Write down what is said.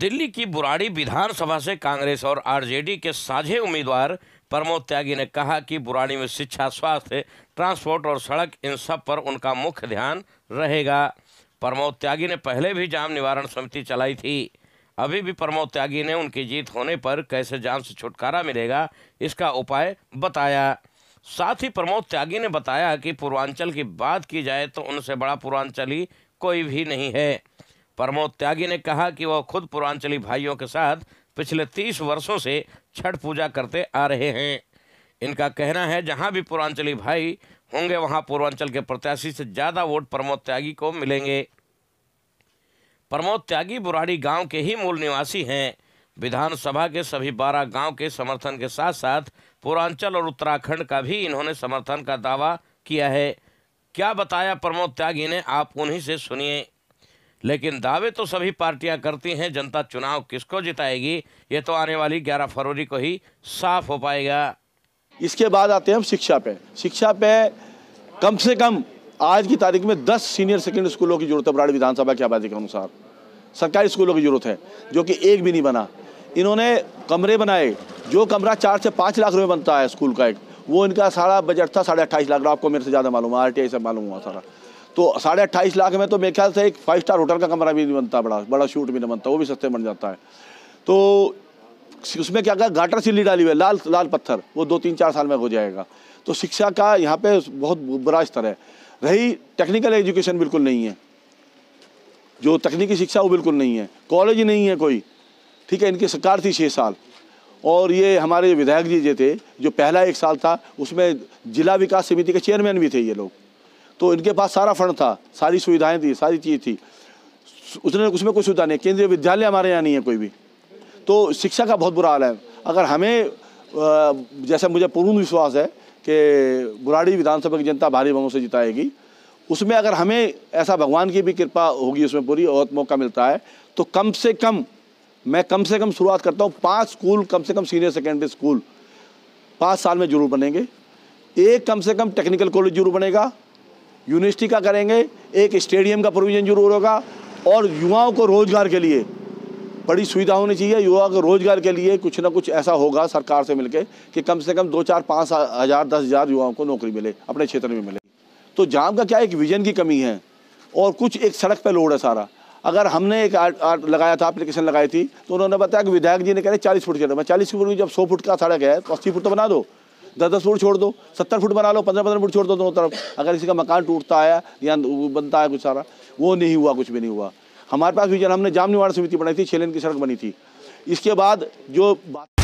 दिल्ली की बुराड़ी विधानसभा से कांग्रेस और आरजेडी के साझे उम्मीदवार प्रमोद त्यागी ने कहा कि बुराड़ी में शिक्षा स्वास्थ्य ट्रांसपोर्ट और सड़क इन सब पर उनका मुख्य ध्यान रहेगा प्रमोद त्यागी ने पहले भी जाम निवारण समिति चलाई थी अभी भी प्रमोद त्यागी ने उनकी जीत होने पर कैसे जाम से छुटकारा मिलेगा इसका उपाय बताया साथ ही प्रमोद त्यागी ने बताया कि पूर्वांचल की बात की जाए तो उनसे बड़ा पूर्वांचली कोई भी नहीं है प्रमोद त्यागी ने कहा कि वह खुद पूर्वांचली भाइयों के साथ पिछले तीस वर्षों से छठ पूजा करते आ रहे हैं इनका कहना है जहां भी पूर्वांचली भाई होंगे वहां पूर्वांचल के प्रत्याशी से ज़्यादा वोट प्रमोद त्यागी को मिलेंगे प्रमोद त्यागी बुराड़ी गांव के ही मूल निवासी हैं विधानसभा के सभी बारह गांव के समर्थन के साथ साथ पूर्वांचल और उत्तराखंड का भी इन्होंने समर्थन का दावा किया है क्या बताया प्रमोद त्यागी ने आप उन्हीं से सुनिए लेकिन दावे तो सभी पार्टियां करती हैं जनता चुनाव किसको जिताएगी ये तो आने वाली 11 फरवरी को ही साफ हो पाएगा इसके बाद आते हैं हम शिक्षा पे शिक्षा पे कम से कम आज की तारीख में 10 सीनियर सेकेंडरी स्कूलों की जरूरत है बराड़ी विधानसभा की आबादी के अनुसार सरकारी स्कूलों की जरूरत है जो कि एक भी नहीं बना इन्होंने कमरे बनाए जो कमरा चार से पाँच लाख रुपये बनता है स्कूल का एक वो इनका सारा बजट था साढ़े अट्ठाईस लाख आपको मेरे से ज़्यादा मालूम है आर से मालूम हुआ सारा तो साढ़े अट्ठाईस लाख में तो मेरे ख्याल से एक फाइव स्टार होटल का कमरा भी नहीं बनता बड़ा बड़ा शूट भी नहीं बनता वो भी सस्ते बन जाता है तो उसमें क्या कहा गाटर सिल्ली डाली हुई है लाल लाल पत्थर वो दो तीन चार साल में हो जाएगा तो शिक्षा का यहाँ पे बहुत बुरा स्तर है रही टेक्निकल एजुकेशन बिल्कुल नहीं है जो तकनीकी शिक्षा वो बिल्कुल नहीं है कॉलेज नहीं है कोई ठीक है इनकी सरकार थी छः साल और ये हमारे विधायक जी जे थे जो पहला एक साल था उसमें जिला विकास समिति के चेयरमैन भी थे ये लोग तो इनके पास सारा फंड था सारी सुविधाएं थी सारी चीज़ थी उसने उसमें कोई सुविधा नहीं केंद्रीय विद्यालय हमारे यहाँ नहीं है कोई भी तो शिक्षा का बहुत बुरा हाल है अगर हमें जैसा मुझे पूर्ण विश्वास है कि बुराड़ी विधानसभा की जनता भारी बहुमत से जिताएगी उसमें अगर हमें ऐसा भगवान की भी कृपा होगी उसमें पूरी और मौका मिलता है तो कम से कम मैं कम से कम शुरुआत करता हूँ पाँच स्कूल कम से कम सीनियर सेकेंडरी स्कूल पाँच साल में जरूर बनेंगे एक कम से कम टेक्निकल कॉलेज जरूर बनेगा यूनिवर्सिटी का करेंगे एक स्टेडियम का प्रोविज़न जरूर होगा और युवाओं को रोज़गार के लिए बड़ी सुविधा होनी चाहिए युवा को रोज़गार के लिए कुछ ना कुछ ऐसा होगा सरकार से मिलके कि कम से कम दो चार पाँच हज़ार दस हज़ार युवाओं को नौकरी मिले अपने क्षेत्र में मिले तो जाम का क्या एक विज़न की कमी है और कुछ एक सड़क पर लोड है सारा अगर हमने एक आर्ट आर्ट लगाया था एप्लीकेशन लगाई थी तो उन्होंने बताया कि विधायक जी ने कह रहे चालीस फुट के मैं चालीस फुट की जब सौ फुट का सड़क है तो अस्सी फुट तो बना दो दस दस फुट छोड़ दो सत्तर फुट बना लो पंद्रह पंद्रह फुट छोड़ दो दोनों तरफ अगर किसी का मकान टूटता है या बनता है कुछ सारा वो नहीं हुआ कुछ भी नहीं हुआ हमारे पास विजन हमने जाम निवारण समिति बनाई थी छः लेन की सड़क बनी थी इसके बाद जो बात